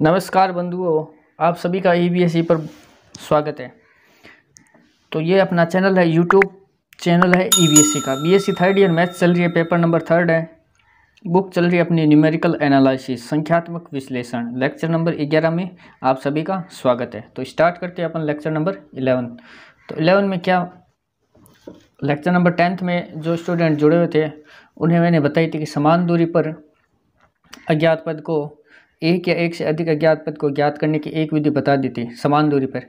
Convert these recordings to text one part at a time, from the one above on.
नमस्कार बंधुओं आप सभी का ई e बी e पर स्वागत है तो ये अपना चैनल है यूट्यूब चैनल है ई e बी का B S third year math चल रही है पेपर नंबर थर्ड है बुक चल रही है अपनी न्यूमेरिकल एनालिसिस संख्यात्मक विश्लेषण लेक्चर नंबर ग्यारह में आप सभी का स्वागत है तो स्टार्ट करते हैं अपन लेक्चर नंबर इलेवन तो इलेवन में क्या लेक्चर नंबर टेंथ में जो स्टूडेंट जुड़े हुए थे उन्हें मैंने बताई थी कि समान दूरी पर अज्ञात पद को एक या एक से अधिक अज्ञात पद को ज्ञात करने की एक विधि बता देती थी समान दूरी पर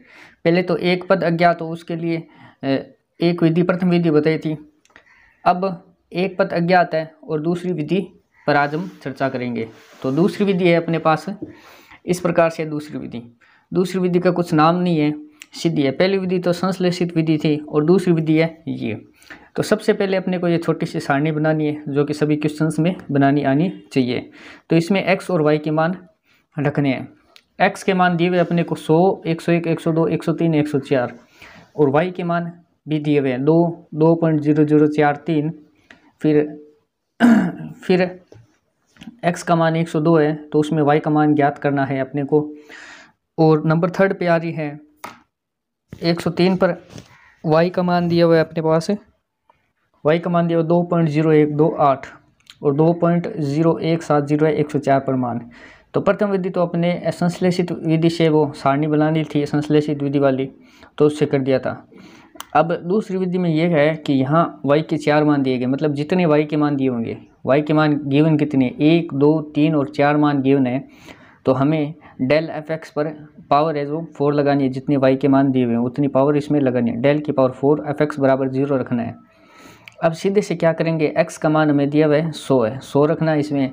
पहले तो एक पद अज्ञात हो उसके लिए एक विधि प्रथम विधि बताई थी अब एक पद अज्ञात है और दूसरी विधि पर आज हम चर्चा करेंगे तो दूसरी विधि है अपने पास इस प्रकार से दूसरी विधि दूसरी विधि का कुछ नाम नहीं है सिद्धि है पहली विधि तो संश्लेषित विधि थी और दूसरी विधि है ये तो सबसे पहले अपने को ये छोटी सी सारणी बनानी है जो कि सभी क्वेश्चंस में बनानी आनी चाहिए तो इसमें एक्स और वाई के मान रखने हैं एक्स के मान दिए हुए अपने को सौ एक सौ एक एक सौ दो एक सौ तीन एक सौ चार और वाई के मान भी दिए हुए हैं दो दो पॉइंट जीरो जीरो चार तीन फिर फिर एक्स का मान एक सौ दो है तो उसमें वाई का मान ज्ञात करना है अपने को और नंबर थर्ड पे आ रही है एक सौ तीन पर वाई का मान दिया हुआ है अपने पास है वाई का मान दिया दो पॉइंट जीरो एक दो आठ और दो पॉइंट जीरो एक सात जीरो एक सौ चार पर मान तो प्रथम विधि तो अपने संश्लेषित विधि से वो सारणी बनानी थी संश्लेषित विधि वाली तो उससे कर दिया था अब दूसरी विधि में यह है कि यहाँ वाई के चार मान दिए गए मतलब जितने वाई के मान दिए होंगे वाई के मान गिवन कितने एक दो तीन और चार मान गिवन है तो हमें डेल एफ एक्स पर पावर है जो फोर लगानी है जितने वाई के मान दिए हुए हैं उतनी पावर इसमें लगानी है डेल की पावर फोर एफ एक्स बराबर जीरो रखना है अब सीधे से क्या करेंगे एक्स मान हमें दिया हुआ है सो है सो रखना है इसमें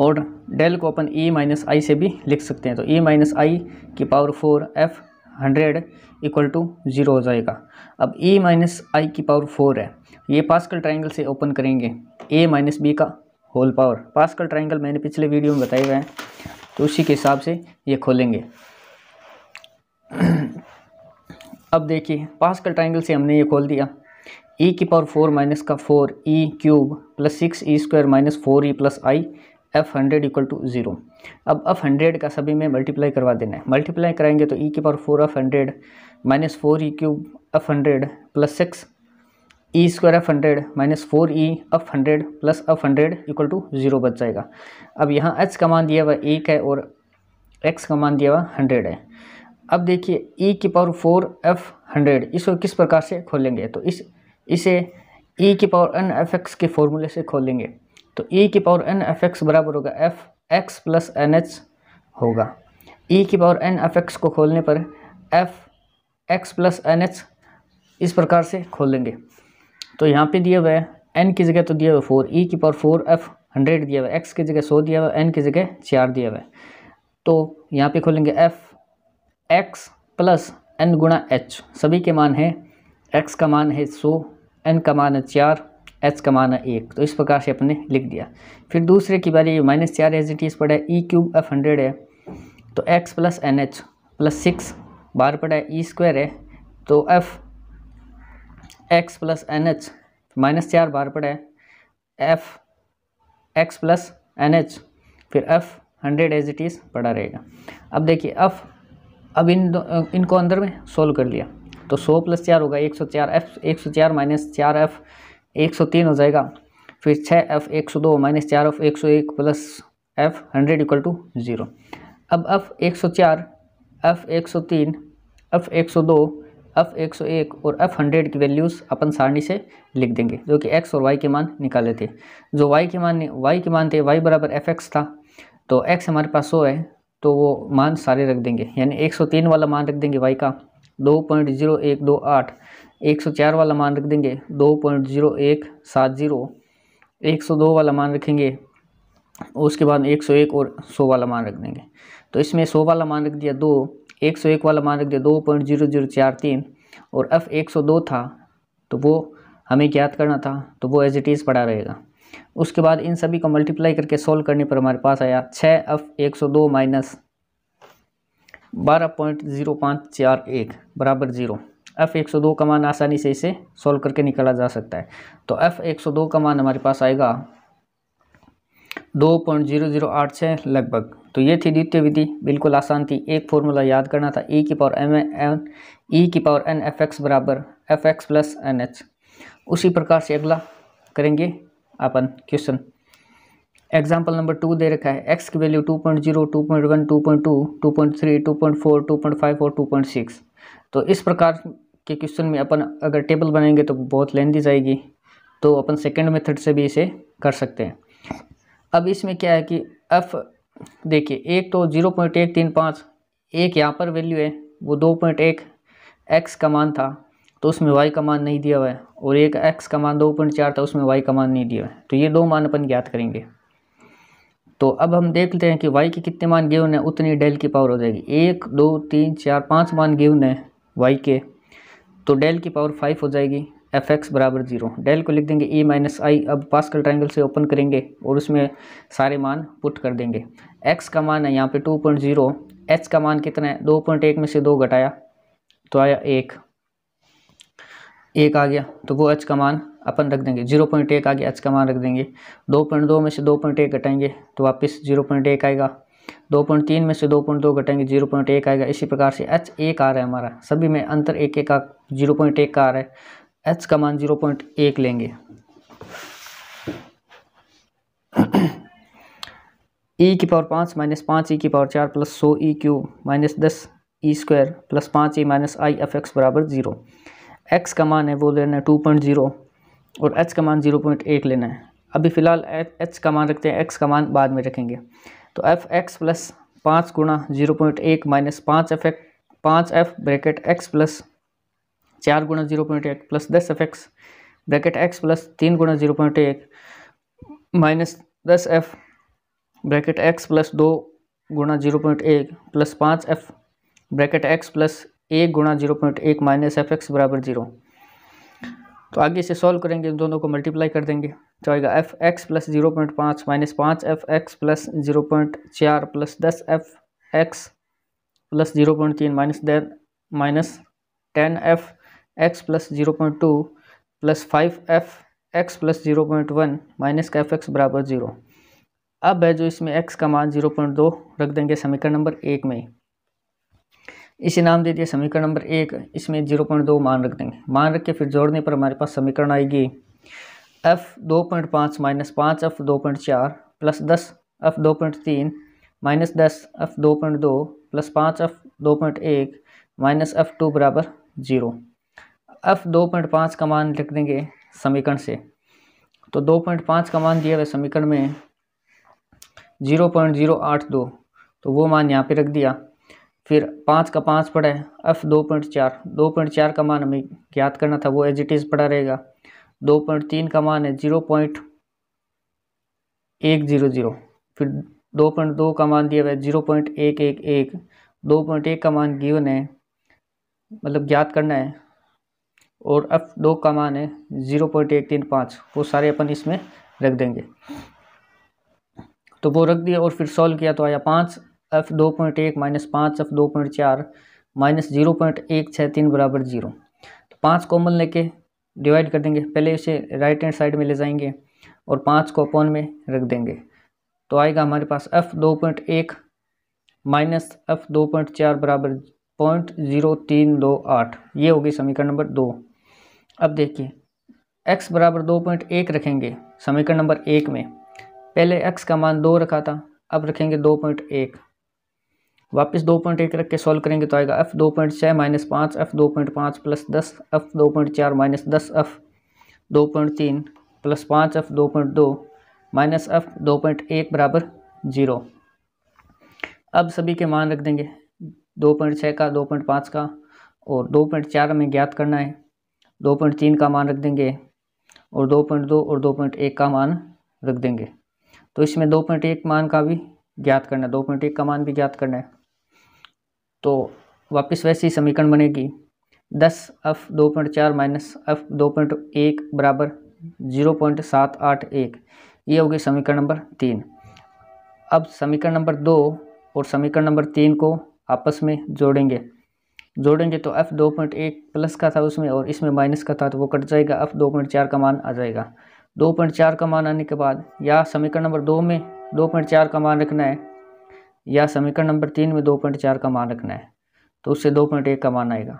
और डेल को अपन ई माइनस आई से भी लिख सकते हैं तो ई माइनस आई की power four F hundred equal to zero हो जाएगा अब ई माइनस आई की पावर फोर है ये पास्कल ट्राइंगल से ओपन करेंगे ए माइनस बी का होल पावर पास्कल ट्राइंगल मैंने पिछले वीडियो में बताया हुआ है तो उसी के हिसाब से ये खोलेंगे अब देखिए पास्कल ट्राइंगल से हमने ये खोल दिया ई e की पावर फोर माइनस का four E cube plus six E square minus four E plus I F hundred equal to zero अब एफ़ हंड्रेड का सभी में मल्टीप्लाई करवा देना है मल्टीप्लाई कराएंगे तो ई e की power four F hundred minus four E cube F hundred plus six E square F hundred minus four E F hundred plus F hundred equal to zero बच जाएगा अब यहाँ एच का मान दिया हुआ एक है और एक्स का मान दिया हुआ हंड्रेड है अब देखिए ई e की पावर फोर एफ हंड्रेड इसको किस प्रकार से खोलेंगे तो इस इसे ई की पावर एन एफ एक्स के फॉर्मूले से खोलेंगे तो ई की पावर एन एफ एक्स बराबर होगा F X plus N H होगा ई की पावर एन एफ एक्स को खोलने पर F X plus N H इस प्रकार से खोलेंगे तो यहाँ पे दिया हुआ है एन की जगह तो दिया हुआ फोर ई की पावर फोर एफ हंड्रेड दिया हुआ है एक्स की जगह सौ दिया हुआ है एन की जगह चार दिया हुआ है तो यहाँ पे खोलेंगे एफ एक्स प्लस एन गुणा एच सभी के मान है एक्स का मान है सौ एन कमाना चार एच कमाना एक तो इस प्रकार से अपने लिख दिया फिर दूसरे की बारी माइनस चार एच डी पड़ा है ई क्यूब एफ हंड्रेड है तो X plus N H plus six बार पड़ा है ई e स्क्वायर है तो F X plus N H minus चार बार पड़ा है F X plus N H फिर F hundred as it is पड़ा रहेगा अब देखिए एफ अब इन दो इनको अंदर में सोल्व कर लिया तो सौ प्लस चार होगा एक सौ चार एफ एक सौ चार माइनस चार एफ एक सौ तीन हो जाएगा फिर छः एफ एक सौ दो माइनस चार एफ एक सौ एक plus F hundred equal to zero अब एफ एक सौ चार एफ एक सौ तीन एफ एक सौ दो एफ एक सौ एक और एफ हंड्रेड की वैल्यूज़ अपन सारणी से लिख देंगे जो कि एक्स और वाई के मान निकाले थे जो वाई के मान वाई के मान थे वाई बराबर एफ एक्स था तो एक्स हमारे पास सौ है तो वो मान सारे रख देंगे यानी एक सौ तीन वाला मान रख देंगे वाई का दो पॉइंट जीरो एक दो आठ एक सौ चार वाला मान रख देंगे दो पॉइंट जीरो एक सात जीरो एक सौ दो वाला मान रखेंगे उसके बाद एक सौ एक और सौ वाला मान रख देंगे तो इसमें सौ वाला मान रख दिया दो एक सौ एक वाला मान रख दिया दो पॉइंट जीरो जीरो चार तीन और एफ एक सौ दो था तो वो हमें ज्ञात करना था तो वो एज इट इज़ पड़ा रहेगा उसके बाद इन सभी को मल्टीप्लाई करके सोल्व करने पर हमारे पास आया छः एफ एक सौ दो माइनस बारह पॉइंट जीरो पाँच चार एक बराबर जीरो एफ़ एक सौ दो का मान आसानी से इसे सॉल्व करके निकाला जा सकता है तो एफ़ एक सौ दो का मान हमारे पास आएगा दो पॉइंट जीरो जीरो आठ छः लगभग तो ये थी द्वितीय विधि बिल्कुल आसान थी एक फॉर्मूला याद करना था ई e की पावर एम एन ई की पावर एन एफ एक्स बराबर F X plus N H उसी प्रकार से अगला करेंगे अपन क्वेश्चन एग्जाम्पल नंबर टू दे रखा है एक्स की value two point zero two point one two point two two point three two point four two point five और टू पॉइंट सिक्स तो इस प्रकार के क्वेश्चन में अपन अगर टेबल बनाएंगे तो बहुत लेंदी जाएगी तो अपन सेकेंड मेथड से भी इसे कर सकते हैं अब इसमें क्या है कि एफ देखिए एक तो जीरो पॉइंट एक तीन पाँच एक यहाँ पर वैल्यू है वो दो पॉइंट एक एक्स का मान था तो उसमें वाई का मान नहीं दिया हुआ है और एक एक्स का मान दो पॉइंट चार था उसमें वाई का मान नहीं दिया हुआ है तो ये दो मान अपन ज्ञात करेंगे तो अब हम देखते हैं कि वाई के कितने मान गिवन है उतनी डेल की पावर हो जाएगी एक दो तीन चार पाँच मान गिवन है वाई के तो डेल की पावर फाइव हो जाएगी एफ एक्स बराबर जीरो डेल को लिख देंगे ई माइनस आई अब पास्कल ट्रायंगल से ओपन करेंगे और उसमें सारे मान पुट कर देंगे एक्स का मान है यहाँ पे टू पॉइंट जीरो एच का मान कितना है दो पॉइंट एक में से दो घटाया तो आया एक एक आ गया तो वो एच का मान अपन रख देंगे जीरो पॉइंट एक आगे एच का मान रख देंगे दो पॉइंट दो में से दो पॉइंट एक घटाएंगे तो वापस जीरो पॉइंट एक आएगा दो पॉइंट तीन में से दो पॉइंट दो घटाएंगे जीरो पॉइंट एक आएगा इसी प्रकार से एच एक आ रहा है हमारा सभी में अंतर एक एक का जीरो पॉइंट एक का आ रहा है एच का मान जीरो पॉइंट एक लेंगे ई e की पावर पाँच माइनस पाँच ई e की पावर चार प्लस सौ ई क्यू माइनस दस ई स्क्वायर प्लस पाँच e minus I F X बराबर ज़ीरो एक्स का मान है वो लेना है टू पॉइंट ज़ीरो और एच का मान जीरो पॉइंट एक लेना है अभी फ़िलहाल एच का मान रखते हैं एक्स का मान बाद में रखेंगे तो एफ एक्स प्लस पाँच गुणा जीरो पॉइंट एक माइनस पाँच एफ एक्स पाँच एफ ब्रैकेट एक्स प्लस चार गुणा जीरो पॉइंट एक प्लस दस F X bracket X plus तीन गुणा जीरो पॉइंट एक माइनस दस एफ ब्रैकेट एक्स प्लस दो गुणा जीरो पॉइंट एक प्लस पाँच एफ ब्रैकेट एक्स प्लस एक गुणा जीरो पॉइंट एक माइनस एफ एक्स बराबर जीरो तो आगे इसे सॉल्व करेंगे इन दोनों को मल्टीप्लाई कर देंगे तो आएगा F X plus zero point पाँच माइनस पाँच F X plus zero point चार प्लस दस F X plus zero point तीन minus then minus ten F X plus zero point two plus five F X plus zero point one minus का F X बराबर zero अब है जो इसमें x का मान जीरो पॉइंट दो रख देंगे समीकरण नंबर एक में इसे नाम दे दिया समीकरण नंबर एक इसमें जीरो पॉइंट दो मान रख देंगे मान रख के फिर जोड़ने पर हमारे पास समीकरण आएगी एफ़ दो पॉइंट पाँच माइनस पाँच एफ़ दो पॉइंट चार प्लस दस एफ़ दो पॉइंट तीन माइनस दस एफ़ दो पॉइंट दो प्लस पाँच एफ़ दो पॉइंट एक माइनस एफ़ टू बराबर जीरो एफ़ दो पॉइंट पाँच का मान लिख देंगे समीकरण से तो दो पॉइंट पाँच का मान दिया हुआ समीकरण में जीरो पॉइंट जीरो आठ दो तो वो मान यहाँ पे रख दिया फिर पाँच का पाँच पड़ा है एफ दो पॉइंट चार दो पॉइंट चार का मान हमें ज्ञात करना था वो एज इट इज़ पड़ा रहेगा दो पॉइंट तीन का मान है जीरो पॉइंट एक जीरो जीरो फिर दो पॉइंट दो का मान दिया हुआ है जीरो पॉइंट एक एक एक दो पॉइंट एक का मान गिवन है मतलब ज्ञात करना है और एफ दो का मान है ज़ीरो पॉइंट एक तीन पाँच वो सारे अपन इसमें रख देंगे तो वो रख दिया और फिर सॉल्व किया तो आया पाँच एफ दो पॉइंट एक माइनस पाँच एफ दो पॉइंट चार माइनस जीरो पॉइंट एक छः तीन बराबर जीरो तो पाँच कॉमन लेके डिवाइड कर देंगे पहले इसे राइट हैंड साइड में ले जाएंगे और पाँच को अपॉन में रख देंगे तो आएगा हमारे पास एफ दो पॉइंट एक माइनस एफ दो पॉइंट चार बराबर पॉइंट जीरो तीन दो आठ ये होगी समीकरण नंबर दो अब देखिए एक्स बराबर दो पॉइंट एक रखेंगे समीकरण नंबर एक में पहले एक्स का मान दो रखा था अब रखेंगे दो पॉइंट एक वापस दो पॉइंट एक रख के सॉल्व करेंगे तो आएगा एफ़ दो पॉइंट छः माइनस पाँच एफ़ दो पॉइंट पाँच प्लस दस एफ़ दो पॉइंट चार माइनस दस एफ़ दो पॉइंट तीन प्लस पाँच एफ़ दो पॉइंट दो माइनस एफ़ दो पॉइंट एक बराबर जीरो अब सभी के मान रख देंगे दो पॉइंट छः का दो पॉइंट पाँच का और दो पॉइंट चार हमें ज्ञात करना है दो पॉइंट तीन का मान रख देंगे और दो पॉइंट दो और दो पॉइंट एक का मान रख देंगे तो इसमें दो पॉइंट एक मान का भी ज्ञात करना है दो पॉइंट एक का मान भी ज्ञात करना है तो वापस वैसी समीकरण बनेगी दस एफ दो पॉइंट चार माइनस एफ़ दो पॉइंट एक बराबर जीरो पॉइंट सात आठ एक ये होगी समीकरण नंबर तीन अब समीकरण नंबर दो और समीकरण नंबर तीन को आपस में जोड़ेंगे जोड़ेंगे तो एफ़ दो पॉइंट एक प्लस का था उसमें और इसमें माइनस का था तो वो कट जाएगा एफ दो पॉइंट चार का मान आ जाएगा दो पॉइंट चार का मान आने के बाद या समीकरण नंबर दो में दो पॉइंट चार का मान रखना है या समीकरण नंबर तीन में दो पॉइंट चार का मान रखना है तो उससे दो पॉइंट एक का मान आएगा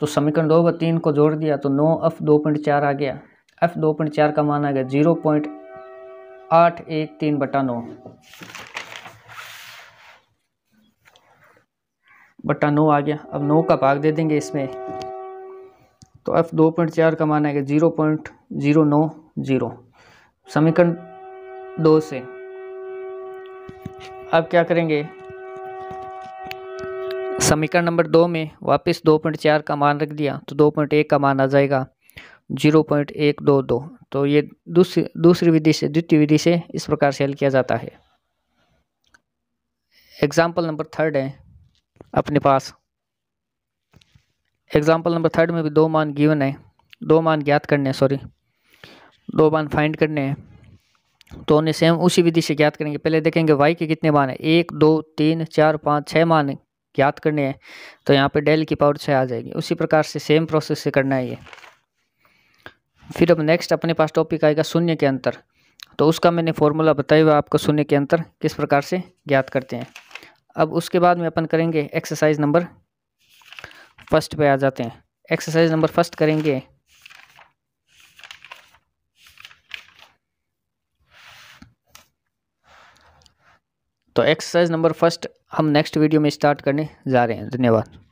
तो समीकरण दो व तीन को जोड़ दिया तो नौ एफ दो पॉइंट चार आ गया एफ दो पॉइंट चार का मान आ गया जीरो पॉइंट आठ एक तीन बटा नौ बट्टा नौ आ गया अब नौ का भाग दे देंगे इसमें तो एफ दो पॉइंट चार का मान आएगा जीरो पॉइंट जीरो नौ जीरो समीकरण दो से अब क्या करेंगे समीकरण नंबर दो में वापस दो पॉइंट चार का मान रख दिया तो दो पॉइंट एक का मान आ जाएगा जीरो पॉइंट एक दो दो तो ये दूसरी दूसरी विधि से द्वितीय विधि से इस प्रकार से हल किया जाता है एग्जाम्पल नंबर थर्ड है अपने पास एग्जाम्पल नंबर थर्ड में भी दो मान गिवन है दो मान ज्ञात करने हैं सॉरी दो मान फाइंड करने हैं तो उन्हें सेम उसी विधि से ज्ञात करेंगे पहले देखेंगे वाई के कितने मान है एक दो तीन चार पाँच छः मान ज्ञात करने हैं तो यहाँ पे डेल की पावर छः आ जाएगी उसी प्रकार से सेम प्रोसेस से करना है ये फिर अब नेक्स्ट अपने पास टॉपिक आएगा शून्य के अंतर तो उसका मैंने फॉर्मूला बताया हुआ आपको शून्य के अंतर किस प्रकार से ज्ञात करते हैं अब उसके बाद में अपन करेंगे एक्सरसाइज नंबर फर्स्ट पर आ जाते हैं एक्सरसाइज नंबर फर्स्ट करेंगे तो एक्सरसाइज नंबर फर्स्ट हम नेक्स्ट वीडियो में स्टार्ट करने जा रहे हैं धन्यवाद